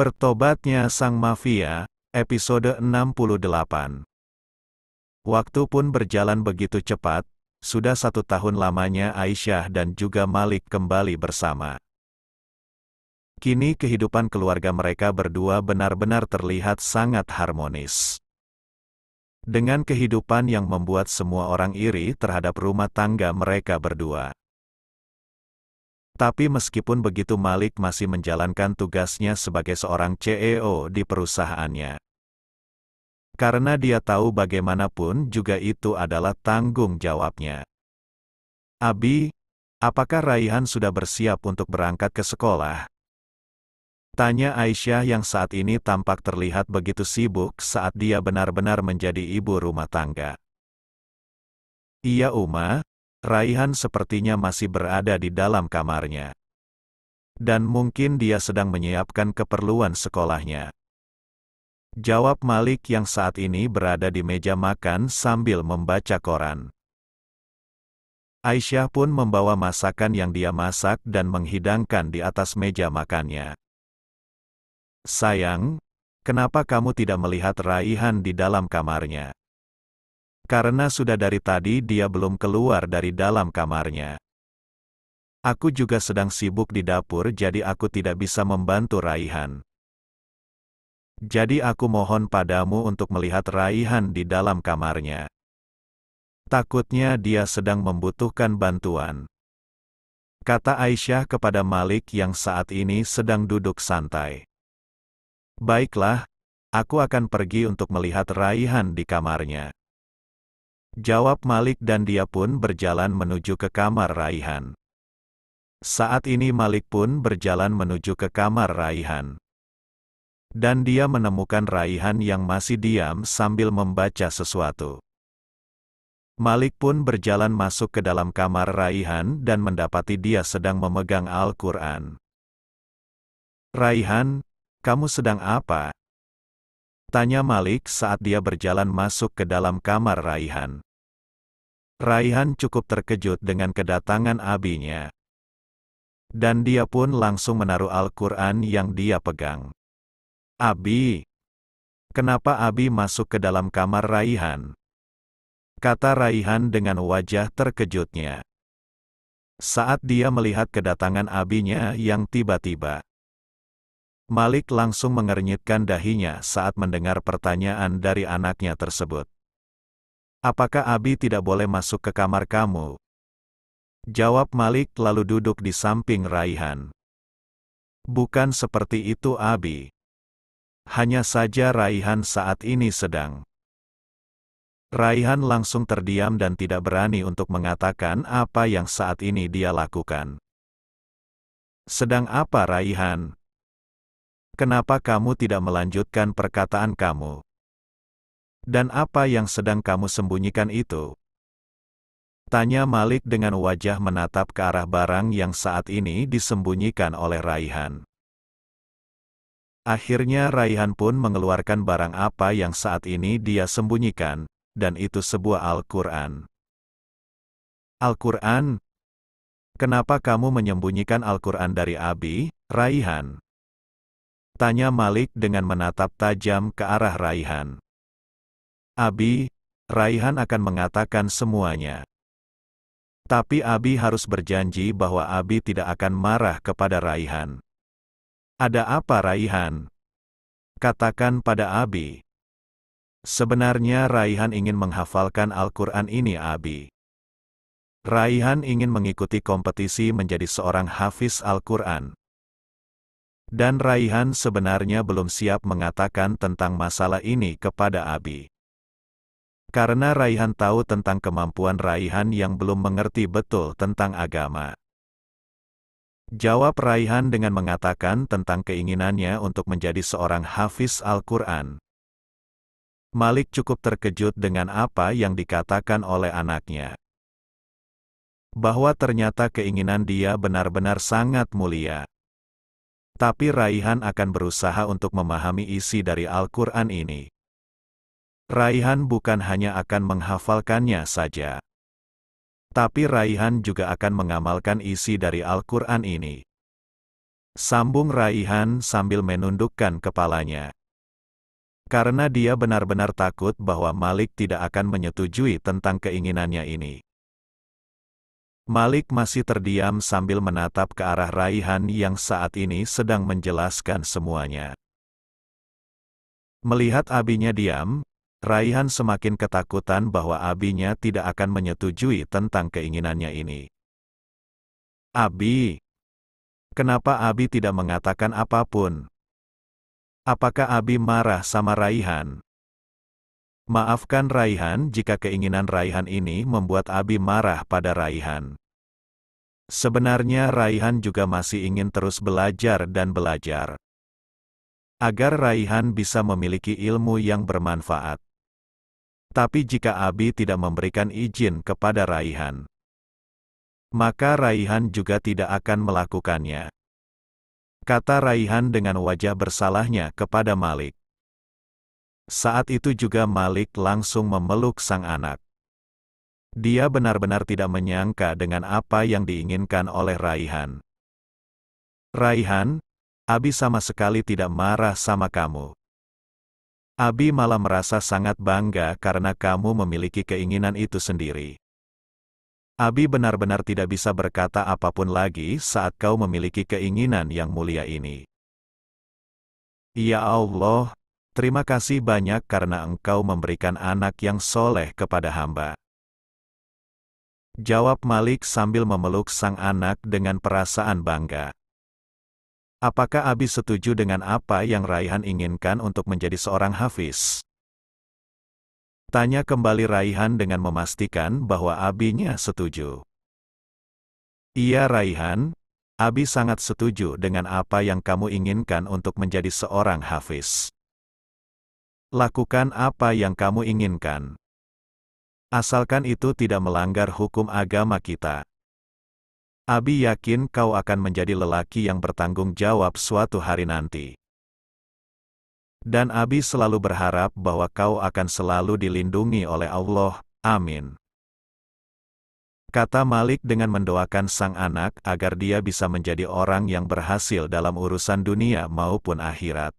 Bertobatnya Sang Mafia, episode 68 Waktu pun berjalan begitu cepat, sudah satu tahun lamanya Aisyah dan juga Malik kembali bersama. Kini kehidupan keluarga mereka berdua benar-benar terlihat sangat harmonis. Dengan kehidupan yang membuat semua orang iri terhadap rumah tangga mereka berdua. Tapi meskipun begitu Malik masih menjalankan tugasnya sebagai seorang CEO di perusahaannya. Karena dia tahu bagaimanapun juga itu adalah tanggung jawabnya. Abi, apakah Raihan sudah bersiap untuk berangkat ke sekolah? Tanya Aisyah yang saat ini tampak terlihat begitu sibuk saat dia benar-benar menjadi ibu rumah tangga. Iya Uma, Raihan sepertinya masih berada di dalam kamarnya. Dan mungkin dia sedang menyiapkan keperluan sekolahnya. Jawab Malik yang saat ini berada di meja makan sambil membaca koran. Aisyah pun membawa masakan yang dia masak dan menghidangkan di atas meja makannya. Sayang, kenapa kamu tidak melihat Raihan di dalam kamarnya? karena sudah dari tadi dia belum keluar dari dalam kamarnya. Aku juga sedang sibuk di dapur jadi aku tidak bisa membantu Raihan. Jadi aku mohon padamu untuk melihat Raihan di dalam kamarnya. Takutnya dia sedang membutuhkan bantuan. Kata Aisyah kepada Malik yang saat ini sedang duduk santai. Baiklah, aku akan pergi untuk melihat Raihan di kamarnya. Jawab Malik dan dia pun berjalan menuju ke kamar Raihan. Saat ini Malik pun berjalan menuju ke kamar Raihan. Dan dia menemukan Raihan yang masih diam sambil membaca sesuatu. Malik pun berjalan masuk ke dalam kamar Raihan dan mendapati dia sedang memegang Al-Quran. Raihan, kamu sedang apa? Tanya Malik saat dia berjalan masuk ke dalam kamar Raihan. Raihan cukup terkejut dengan kedatangan abinya. Dan dia pun langsung menaruh Al-Quran yang dia pegang. Abi. Kenapa Abi masuk ke dalam kamar Raihan? Kata Raihan dengan wajah terkejutnya. Saat dia melihat kedatangan abinya yang tiba-tiba. Malik langsung mengernyitkan dahinya saat mendengar pertanyaan dari anaknya tersebut. Apakah Abi tidak boleh masuk ke kamar kamu? Jawab Malik lalu duduk di samping Raihan. Bukan seperti itu Abi. Hanya saja Raihan saat ini sedang. Raihan langsung terdiam dan tidak berani untuk mengatakan apa yang saat ini dia lakukan. Sedang apa Raihan? Kenapa kamu tidak melanjutkan perkataan kamu? Dan apa yang sedang kamu sembunyikan itu? Tanya Malik dengan wajah menatap ke arah barang yang saat ini disembunyikan oleh Raihan. Akhirnya Raihan pun mengeluarkan barang apa yang saat ini dia sembunyikan, dan itu sebuah Al-Quran. Al-Quran? Kenapa kamu menyembunyikan Al-Quran dari Abi, Raihan? Tanya Malik dengan menatap tajam ke arah Raihan. Abi, Raihan akan mengatakan semuanya. Tapi Abi harus berjanji bahwa Abi tidak akan marah kepada Raihan. Ada apa Raihan? Katakan pada Abi. Sebenarnya Raihan ingin menghafalkan Al-Quran ini Abi. Raihan ingin mengikuti kompetisi menjadi seorang hafiz Al-Quran. Dan Raihan sebenarnya belum siap mengatakan tentang masalah ini kepada Abi. Karena Raihan tahu tentang kemampuan Raihan yang belum mengerti betul tentang agama. Jawab Raihan dengan mengatakan tentang keinginannya untuk menjadi seorang hafiz Al-Quran. Malik cukup terkejut dengan apa yang dikatakan oleh anaknya. Bahwa ternyata keinginan dia benar-benar sangat mulia. Tapi Raihan akan berusaha untuk memahami isi dari Al-Quran ini. Raihan bukan hanya akan menghafalkannya saja. Tapi Raihan juga akan mengamalkan isi dari Al-Quran ini. Sambung Raihan sambil menundukkan kepalanya. Karena dia benar-benar takut bahwa Malik tidak akan menyetujui tentang keinginannya ini. Malik masih terdiam sambil menatap ke arah Raihan yang saat ini sedang menjelaskan semuanya. Melihat abinya diam, Raihan semakin ketakutan bahwa abinya tidak akan menyetujui tentang keinginannya ini. Abi, kenapa Abi tidak mengatakan apapun? Apakah Abi marah sama Raihan? Maafkan Raihan jika keinginan Raihan ini membuat Abi marah pada Raihan. Sebenarnya Raihan juga masih ingin terus belajar dan belajar. Agar Raihan bisa memiliki ilmu yang bermanfaat. Tapi jika Abi tidak memberikan izin kepada Raihan, maka Raihan juga tidak akan melakukannya. Kata Raihan dengan wajah bersalahnya kepada Malik. Saat itu juga Malik langsung memeluk sang anak. Dia benar-benar tidak menyangka dengan apa yang diinginkan oleh Raihan. Raihan, Abi sama sekali tidak marah sama kamu. Abi malah merasa sangat bangga karena kamu memiliki keinginan itu sendiri. Abi benar-benar tidak bisa berkata apapun lagi saat kau memiliki keinginan yang mulia ini. Ya Allah, terima kasih banyak karena engkau memberikan anak yang soleh kepada hamba. Jawab Malik sambil memeluk sang anak dengan perasaan bangga. Apakah Abi setuju dengan apa yang Raihan inginkan untuk menjadi seorang hafiz? Tanya kembali Raihan dengan memastikan bahwa Abinya setuju. Iya Raihan, Abi sangat setuju dengan apa yang kamu inginkan untuk menjadi seorang hafiz. Lakukan apa yang kamu inginkan. Asalkan itu tidak melanggar hukum agama kita. Abi yakin kau akan menjadi lelaki yang bertanggung jawab suatu hari nanti. Dan Abi selalu berharap bahwa kau akan selalu dilindungi oleh Allah, amin. Kata Malik dengan mendoakan sang anak agar dia bisa menjadi orang yang berhasil dalam urusan dunia maupun akhirat.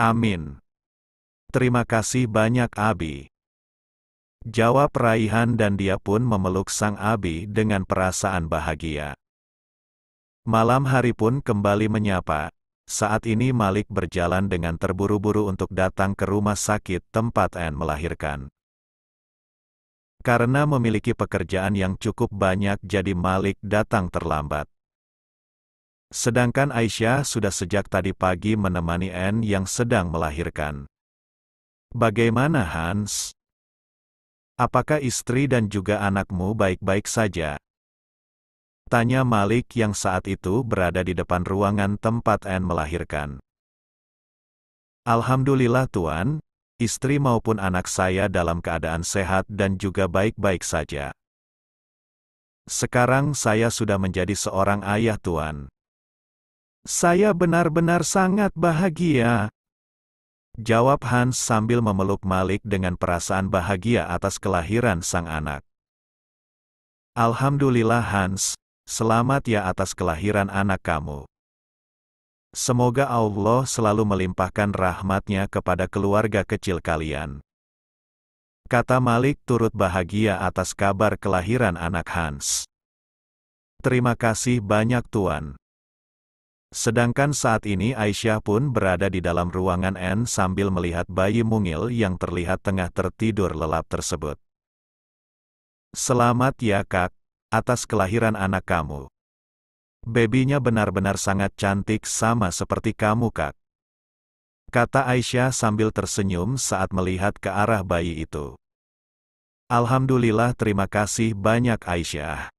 Amin. Terima kasih banyak Abi. Jawab Raihan dan dia pun memeluk sang Abi dengan perasaan bahagia. Malam hari pun kembali menyapa. Saat ini Malik berjalan dengan terburu-buru untuk datang ke rumah sakit tempat Anne melahirkan. Karena memiliki pekerjaan yang cukup banyak jadi Malik datang terlambat. Sedangkan Aisyah sudah sejak tadi pagi menemani Anne yang sedang melahirkan. Bagaimana Hans? Apakah istri dan juga anakmu baik-baik saja? Tanya Malik yang saat itu berada di depan ruangan tempat Anne melahirkan. Alhamdulillah Tuan, istri maupun anak saya dalam keadaan sehat dan juga baik-baik saja. Sekarang saya sudah menjadi seorang ayah Tuan. Saya benar-benar sangat bahagia. Jawab Hans sambil memeluk Malik dengan perasaan bahagia atas kelahiran sang anak. Alhamdulillah Hans, selamat ya atas kelahiran anak kamu. Semoga Allah selalu melimpahkan rahmatnya kepada keluarga kecil kalian. Kata Malik turut bahagia atas kabar kelahiran anak Hans. Terima kasih banyak Tuan. Sedangkan saat ini Aisyah pun berada di dalam ruangan N sambil melihat bayi mungil yang terlihat tengah tertidur lelap tersebut. Selamat ya kak, atas kelahiran anak kamu. Babynya benar-benar sangat cantik sama seperti kamu kak. Kata Aisyah sambil tersenyum saat melihat ke arah bayi itu. Alhamdulillah terima kasih banyak Aisyah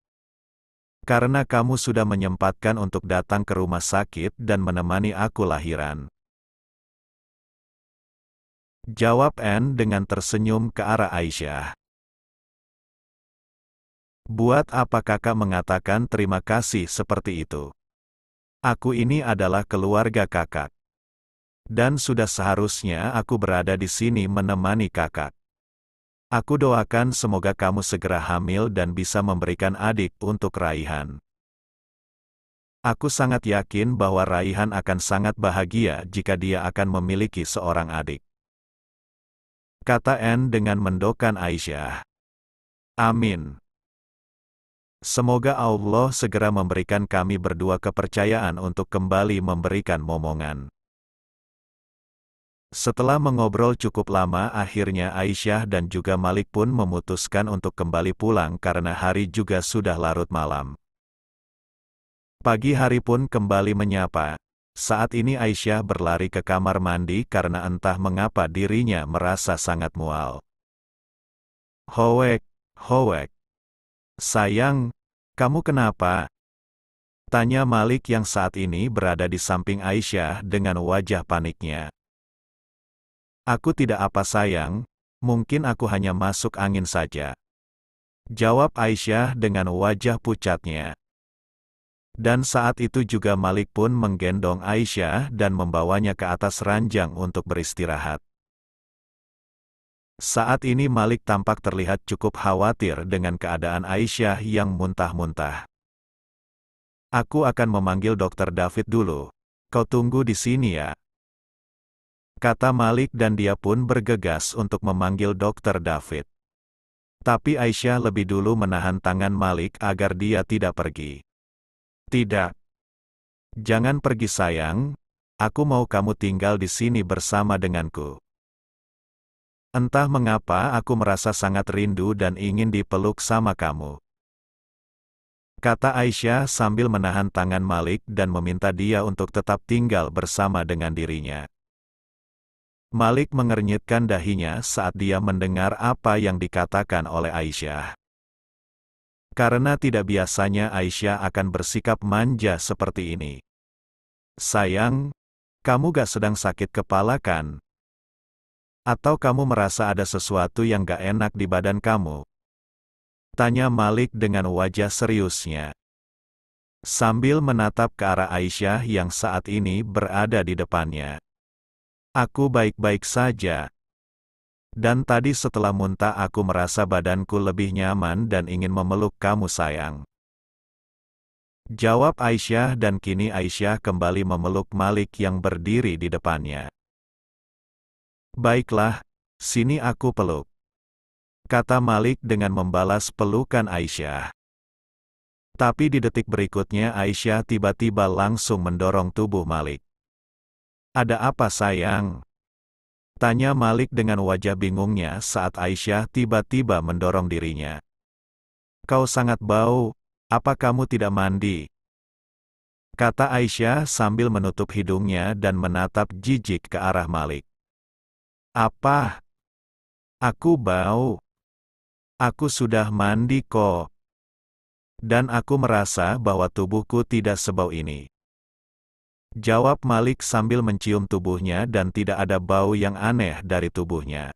karena kamu sudah menyempatkan untuk datang ke rumah sakit dan menemani aku lahiran. Jawab Anne dengan tersenyum ke arah Aisyah. Buat apa kakak mengatakan terima kasih seperti itu? Aku ini adalah keluarga kakak. Dan sudah seharusnya aku berada di sini menemani kakak. Aku doakan semoga kamu segera hamil dan bisa memberikan adik untuk Raihan. Aku sangat yakin bahwa Raihan akan sangat bahagia jika dia akan memiliki seorang adik. Kata N dengan mendokan Aisyah. Amin. Semoga Allah segera memberikan kami berdua kepercayaan untuk kembali memberikan momongan. Setelah mengobrol cukup lama akhirnya Aisyah dan juga Malik pun memutuskan untuk kembali pulang karena hari juga sudah larut malam. Pagi hari pun kembali menyapa. Saat ini Aisyah berlari ke kamar mandi karena entah mengapa dirinya merasa sangat mual. Howek, howek. Sayang, kamu kenapa? Tanya Malik yang saat ini berada di samping Aisyah dengan wajah paniknya. Aku tidak apa sayang, mungkin aku hanya masuk angin saja. Jawab Aisyah dengan wajah pucatnya. Dan saat itu juga Malik pun menggendong Aisyah dan membawanya ke atas ranjang untuk beristirahat. Saat ini Malik tampak terlihat cukup khawatir dengan keadaan Aisyah yang muntah-muntah. Aku akan memanggil dokter David dulu. Kau tunggu di sini ya, kata Malik dan dia pun bergegas untuk memanggil dokter David. Tapi Aisyah lebih dulu menahan tangan Malik agar dia tidak pergi. Tidak. Jangan pergi sayang, aku mau kamu tinggal di sini bersama denganku. Entah mengapa aku merasa sangat rindu dan ingin dipeluk sama kamu. Kata Aisyah sambil menahan tangan Malik dan meminta dia untuk tetap tinggal bersama dengan dirinya. Malik mengernyitkan dahinya saat dia mendengar apa yang dikatakan oleh Aisyah. Karena tidak biasanya Aisyah akan bersikap manja seperti ini. Sayang, kamu gak sedang sakit kepala kan? Atau kamu merasa ada sesuatu yang gak enak di badan kamu? Tanya Malik dengan wajah seriusnya. Sambil menatap ke arah Aisyah yang saat ini berada di depannya. Aku baik-baik saja. Dan tadi setelah muntah aku merasa badanku lebih nyaman dan ingin memeluk kamu sayang. Jawab Aisyah dan kini Aisyah kembali memeluk Malik yang berdiri di depannya. Baiklah, sini aku peluk. Kata Malik dengan membalas pelukan Aisyah. Tapi di detik berikutnya Aisyah tiba-tiba langsung mendorong tubuh Malik. Ada apa sayang? Tanya Malik dengan wajah bingungnya saat Aisyah tiba-tiba mendorong dirinya. Kau sangat bau, apa kamu tidak mandi? Kata Aisyah sambil menutup hidungnya dan menatap jijik ke arah Malik. Apa? Aku bau. Aku sudah mandi kok. Dan aku merasa bahwa tubuhku tidak sebau ini. Jawab Malik sambil mencium tubuhnya dan tidak ada bau yang aneh dari tubuhnya.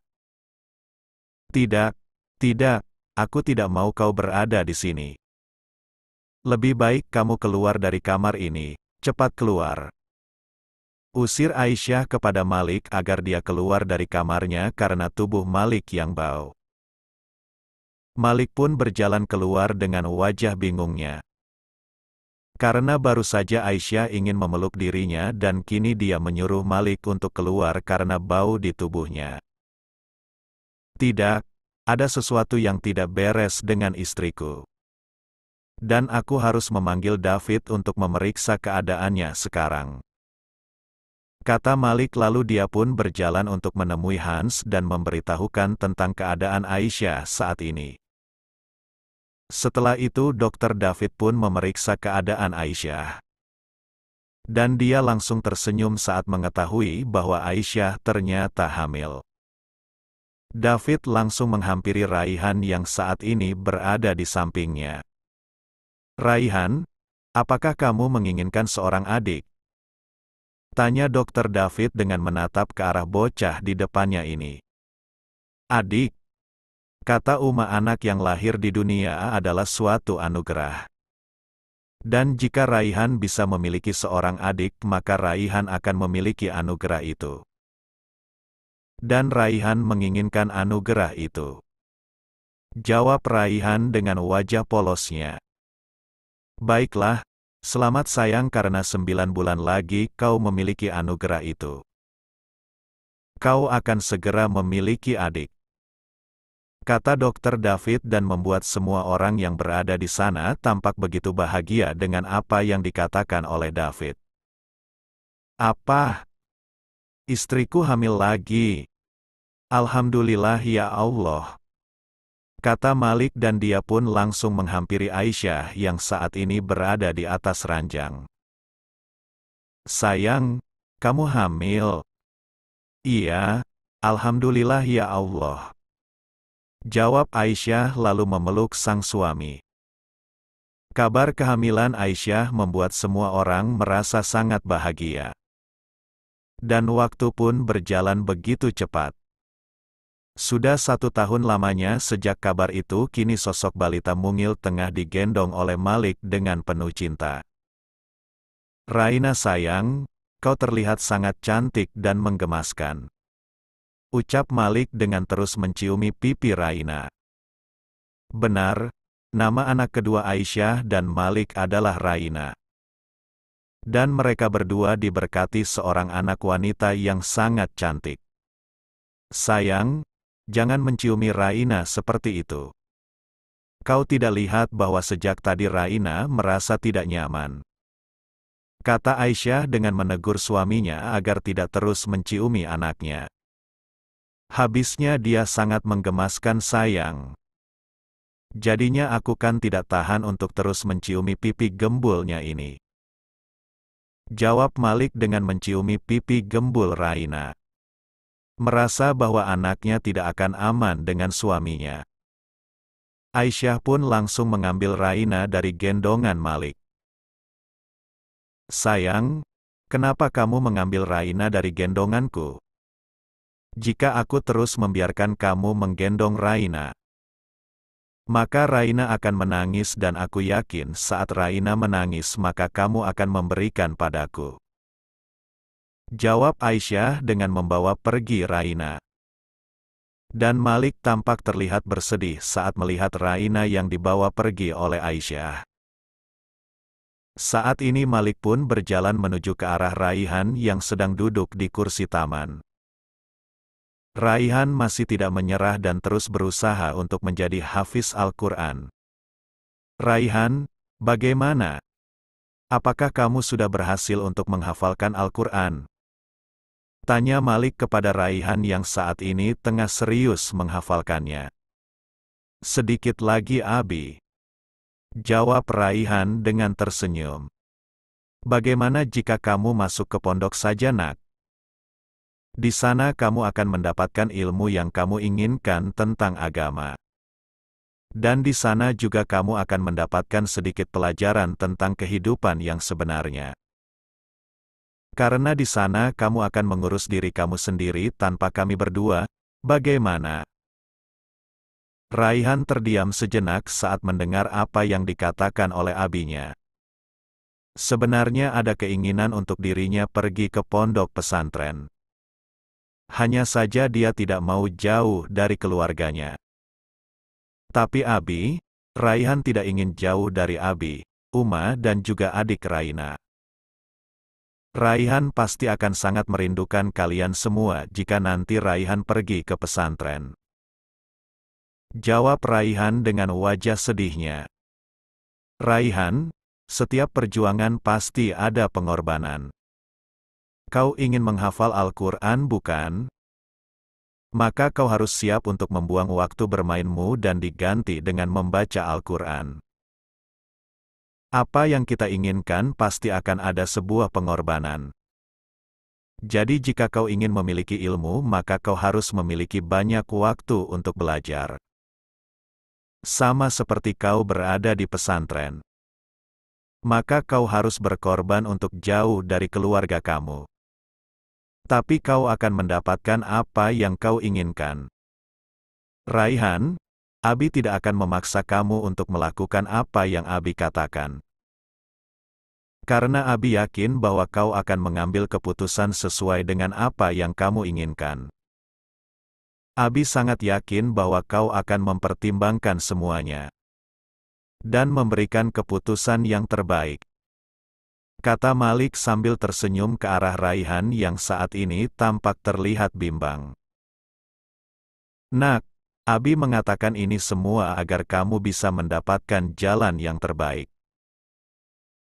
Tidak, tidak, aku tidak mau kau berada di sini. Lebih baik kamu keluar dari kamar ini, cepat keluar. Usir Aisyah kepada Malik agar dia keluar dari kamarnya karena tubuh Malik yang bau. Malik pun berjalan keluar dengan wajah bingungnya, karena baru saja Aisyah ingin memeluk dirinya dan kini dia menyuruh Malik untuk keluar karena bau di tubuhnya. Tidak, ada sesuatu yang tidak beres dengan istriku. Dan aku harus memanggil David untuk memeriksa keadaannya sekarang. Kata Malik lalu dia pun berjalan untuk menemui Hans dan memberitahukan tentang keadaan Aisyah saat ini. Setelah itu dokter David pun memeriksa keadaan Aisyah. Dan dia langsung tersenyum saat mengetahui bahwa Aisyah ternyata hamil. David langsung menghampiri Raihan yang saat ini berada di sampingnya. Raihan, apakah kamu menginginkan seorang adik? Tanya dokter David dengan menatap ke arah bocah di depannya ini. Adik, Kata Uma anak yang lahir di dunia adalah suatu anugerah. Dan jika Raihan bisa memiliki seorang adik maka Raihan akan memiliki anugerah itu. Dan Raihan menginginkan anugerah itu. Jawab Raihan dengan wajah polosnya. Baiklah, selamat sayang karena sembilan bulan lagi kau memiliki anugerah itu. Kau akan segera memiliki adik kata dokter David dan membuat semua orang yang berada di sana tampak begitu bahagia dengan apa yang dikatakan oleh David. Apa? Istriku hamil lagi. Alhamdulillah ya Allah. Kata Malik dan dia pun langsung menghampiri Aisyah yang saat ini berada di atas ranjang. Sayang, kamu hamil. Iya, Alhamdulillah ya Allah. Jawab Aisyah lalu memeluk sang suami. Kabar kehamilan Aisyah membuat semua orang merasa sangat bahagia. Dan waktu pun berjalan begitu cepat. Sudah satu tahun lamanya sejak kabar itu kini sosok balita mungil tengah digendong oleh Malik dengan penuh cinta. Raina sayang, kau terlihat sangat cantik dan menggemaskan ucap Malik dengan terus menciumi pipi Raina. Benar, nama anak kedua Aisyah dan Malik adalah Raina. Dan mereka berdua diberkati seorang anak wanita yang sangat cantik. Sayang, jangan menciumi Raina seperti itu. Kau tidak lihat bahwa sejak tadi Raina merasa tidak nyaman kata Aisyah dengan menegur suaminya agar tidak terus menciumi anaknya. Habisnya dia sangat menggemaskan sayang. Jadinya aku kan tidak tahan untuk terus menciumi pipi gembulnya ini. Jawab Malik dengan menciumi pipi gembul Raina. Merasa bahwa anaknya tidak akan aman dengan suaminya. Aisyah pun langsung mengambil Raina dari gendongan Malik. Sayang, kenapa kamu mengambil Raina dari gendonganku? Jika aku terus membiarkan kamu menggendong Raina, maka Raina akan menangis dan aku yakin saat Raina menangis maka kamu akan memberikan padaku. Jawab Aisyah dengan membawa pergi Raina. Dan Malik tampak terlihat bersedih saat melihat Raina yang dibawa pergi oleh Aisyah. Saat ini Malik pun berjalan menuju ke arah Raihan yang sedang duduk di kursi taman. Raihan masih tidak menyerah dan terus berusaha untuk menjadi hafiz Al-Quran. Raihan, bagaimana? Apakah kamu sudah berhasil untuk menghafalkan Al-Quran? Tanya Malik kepada Raihan yang saat ini tengah serius menghafalkannya. Sedikit lagi Abi. Jawab Raihan dengan tersenyum. Bagaimana jika kamu masuk ke pondok saja nak? Di sana kamu akan mendapatkan ilmu yang kamu inginkan tentang agama. Dan di sana juga kamu akan mendapatkan sedikit pelajaran tentang kehidupan yang sebenarnya. Karena di sana kamu akan mengurus diri kamu sendiri tanpa kami berdua, bagaimana? Raihan terdiam sejenak saat mendengar apa yang dikatakan oleh abinya. Sebenarnya ada keinginan untuk dirinya pergi ke pondok pesantren hanya saja dia tidak mau jauh dari keluarganya. Tapi Abi, Raihan tidak ingin jauh dari Abi, Uma dan juga adik Raina. Raihan pasti akan sangat merindukan kalian semua jika nanti Raihan pergi ke pesantren. Jawab Raihan dengan wajah sedihnya. Raihan, setiap perjuangan pasti ada pengorbanan. Kau ingin menghafal Al-Quran bukan? Maka kau harus siap untuk membuang waktu bermainmu dan diganti dengan membaca Al-Quran. Apa yang kita inginkan pasti akan ada sebuah pengorbanan. Jadi jika kau ingin memiliki ilmu maka kau harus memiliki banyak waktu untuk belajar. Sama seperti kau berada di pesantren maka kau harus berkorban untuk jauh dari keluarga kamu tapi kau akan mendapatkan apa yang kau inginkan. Raihan, Abi tidak akan memaksa kamu untuk melakukan apa yang Abi katakan. Karena Abi yakin bahwa kau akan mengambil keputusan sesuai dengan apa yang kamu inginkan. Abi sangat yakin bahwa kau akan mempertimbangkan semuanya dan memberikan keputusan yang terbaik kata Malik sambil tersenyum ke arah Raihan yang saat ini tampak terlihat bimbang. Nak, Abi mengatakan ini semua agar kamu bisa mendapatkan jalan yang terbaik.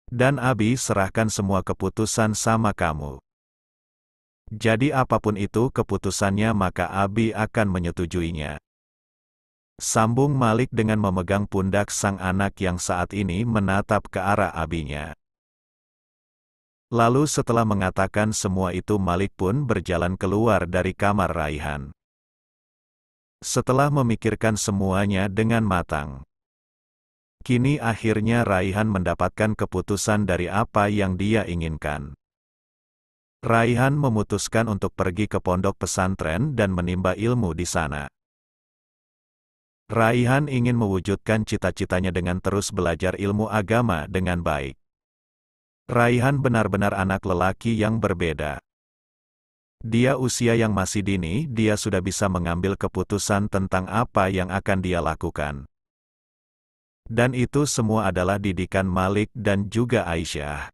Dan Abi serahkan semua keputusan sama kamu. Jadi apapun itu keputusannya maka Abi akan menyetujuinya. Sambung Malik dengan memegang pundak sang anak yang saat ini menatap ke arah abinya. Lalu setelah mengatakan semua itu Malik pun berjalan keluar dari kamar Raihan. Setelah memikirkan semuanya dengan matang. Kini akhirnya Raihan mendapatkan keputusan dari apa yang dia inginkan. Raihan memutuskan untuk pergi ke pondok pesantren dan menimba ilmu di sana. Raihan ingin mewujudkan cita-citanya dengan terus belajar ilmu agama dengan baik. Raihan benar-benar anak lelaki yang berbeda. Dia usia yang masih dini, dia sudah bisa mengambil keputusan tentang apa yang akan dia lakukan. Dan itu semua adalah didikan Malik dan juga Aisyah.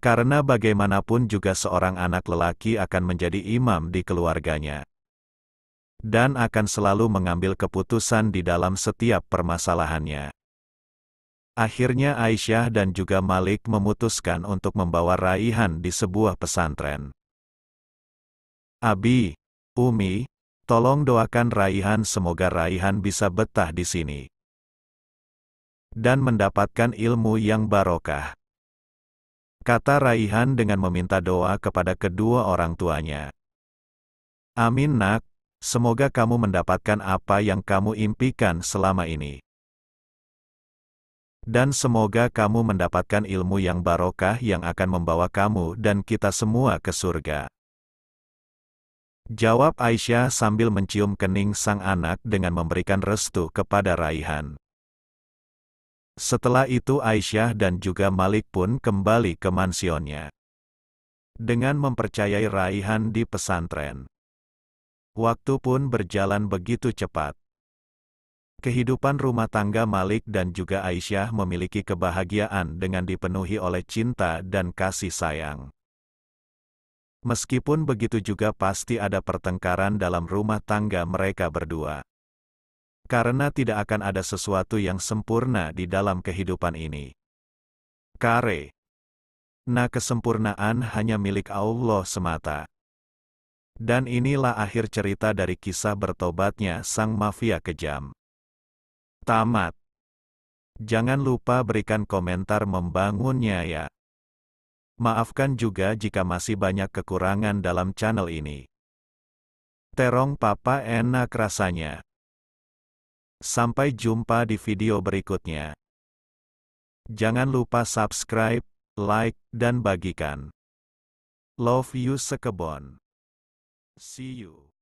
Karena bagaimanapun juga seorang anak lelaki akan menjadi imam di keluarganya. Dan akan selalu mengambil keputusan di dalam setiap permasalahannya. Akhirnya Aisyah dan juga Malik memutuskan untuk membawa Raihan di sebuah pesantren. Abi, Umi, tolong doakan Raihan semoga Raihan bisa betah di sini. Dan mendapatkan ilmu yang barokah. Kata Raihan dengan meminta doa kepada kedua orang tuanya. Amin nak, semoga kamu mendapatkan apa yang kamu impikan selama ini. Dan semoga kamu mendapatkan ilmu yang barokah yang akan membawa kamu dan kita semua ke surga. Jawab Aisyah sambil mencium kening sang anak dengan memberikan restu kepada Raihan. Setelah itu Aisyah dan juga Malik pun kembali ke mansionnya. Dengan mempercayai Raihan di pesantren. Waktu pun berjalan begitu cepat. Kehidupan rumah tangga Malik dan juga Aisyah memiliki kebahagiaan dengan dipenuhi oleh cinta dan kasih sayang. Meskipun begitu juga pasti ada pertengkaran dalam rumah tangga mereka berdua. Karena tidak akan ada sesuatu yang sempurna di dalam kehidupan ini. Kare. Nah kesempurnaan hanya milik Allah semata. Dan inilah akhir cerita dari kisah bertobatnya sang mafia kejam. Tamat. Jangan lupa berikan komentar membangunnya ya. Maafkan juga jika masih banyak kekurangan dalam channel ini. Terong papa enak rasanya. Sampai jumpa di video berikutnya. Jangan lupa subscribe, like, dan bagikan. Love you sekebon. See you.